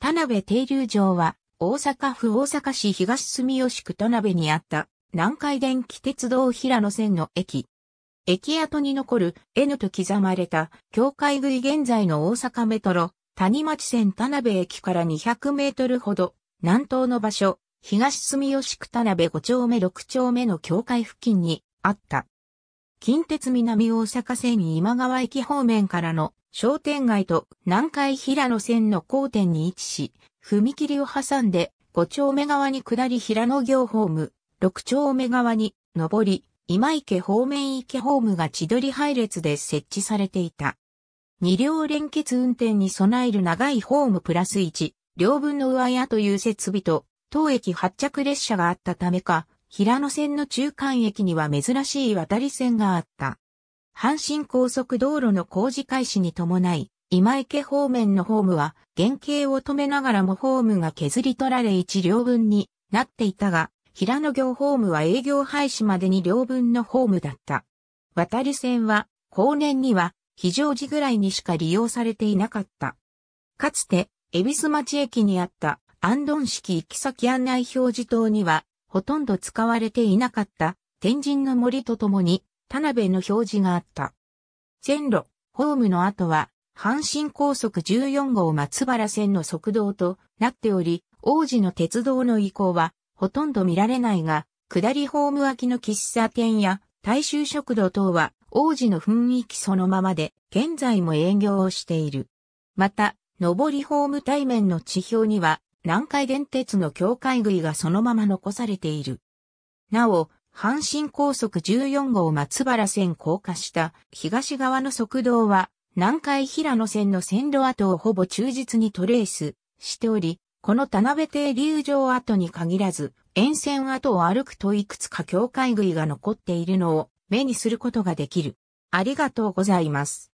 田辺停留場は、大阪府大阪市東住吉区田辺にあった、南海電気鉄道平野線の駅。駅跡に残る N と刻まれた、境界い現在の大阪メトロ、谷町線田辺駅から200メートルほど、南東の場所、東住吉区田辺5丁目6丁目の境界付近にあった。近鉄南大阪線今川駅方面からの商店街と南海平野線の交点に位置し、踏切を挟んで5丁目側に下り平野行ホーム、6丁目側に上り、今池方面池ホームが千鳥配列で設置されていた。二両連結運転に備える長いホームプラス1、両分の上屋という設備と、当駅発着列車があったためか、平野線の中間駅には珍しい渡り線があった。阪神高速道路の工事開始に伴い、今池方面のホームは原型を止めながらもホームが削り取られ一両分になっていたが、平野行ホームは営業廃止までに両分のホームだった。渡り線は後年には非常時ぐらいにしか利用されていなかった。かつて、恵比寿町駅にあった安頓式行き先案内表示灯にはほとんど使われていなかった天神の森とともに田辺の表示があった。線路、ホームの後は、阪神高速14号松原線の側道となっており、王子の鉄道の移行はほとんど見られないが、下りホーム脇の喫茶店や大衆食堂等は王子の雰囲気そのままで、現在も営業をしている。また、上りホーム対面の地表には、南海電鉄の境界杭がそのまま残されている。なお、阪神高速14号松原線高架下、東側の側道は、南海平野線の線路跡をほぼ忠実にトレースしており、この田辺邸流上跡に限らず、沿線跡を歩くといくつか境界杭が残っているのを目にすることができる。ありがとうございます。